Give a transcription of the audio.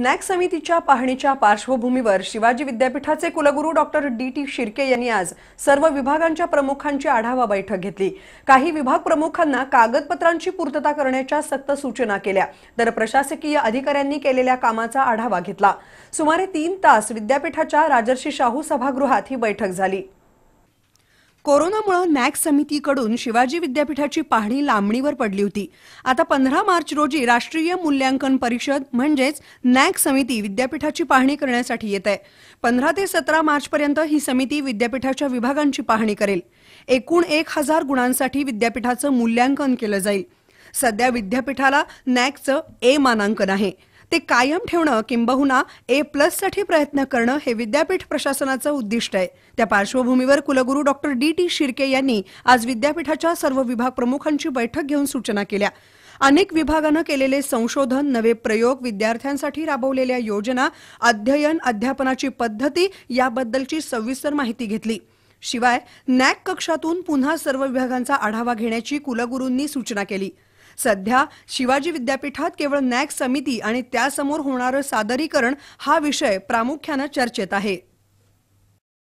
नॅक समितीच्या पाहणीच्या पार्श्वभूमीवर शिवाजी विद्यापीठाचे कुलगुरू डॉक्टर डी टी शिर्के यांनी आज सर्व विभागांच्या प्रमुखांची आढावा बैठक घेतली काही विभाग प्रमुखांना कागदपत्रांची पूर्तता करण्याच्या सक्त सूचना केल्या तर प्रशासकीय अधिकाऱ्यांनी केलेल्या कामाचा आढावा घेतला सुमारे तीन तास विद्यापीठाच्या राजर्षी शाहू सभागृहात ही बैठक झाली कोरोनामुळे नॅक समितीकडून शिवाजी विद्यापीठाची पाहणी लांबणीवर पडली होती आता पंधरा मार्च रोजी राष्ट्रीय मूल्यांकन परिषद म्हणजेच नॅक समिती विद्यापीठाची पाहणी करण्यासाठी येत आहे पंधरा ते सतरा मार्चपर्यंत ही समिती विद्यापीठाच्या विभागांची पाहणी करेल एकूण एक हजार गुणांसाठी विद्यापीठाचं मूल्यांकन केलं जाईल सध्या विद्यापीठाला नॅकचं ए मानांकन आहे ते कायम ठेवणं किंबहुना ए प्लस साठी प्रयत्न करणं हे विद्यापीठ प्रशासनाचं उद्दिष्ट आहे त्या पार्श्वभूमीवर कुलगुरू डॉक्टर डी टी शिर्के यांनी आज विद्यापीठाच्या सर्व विभाग प्रमुखांची बैठक घेऊन सूचना केल्या अनेक विभागानं केलेले संशोधन नवे प्रयोग विद्यार्थ्यांसाठी राबवलेल्या योजना अध्ययन अध्यापनाची पद्धती याबद्दलची सविस्तर माहिती घेतली शिवाय नॅक कक्षातून पुन्हा सर्व विभागांचा आढावा घेण्याची कुलगुरूंनी सूचना केली सध्या शिवाजी विद्यापीठात केवळ नॅक समिती आणि त्यासमोर होणारं सादरीकरण हा विषय प्रामुख्यानं चर्चेत आहे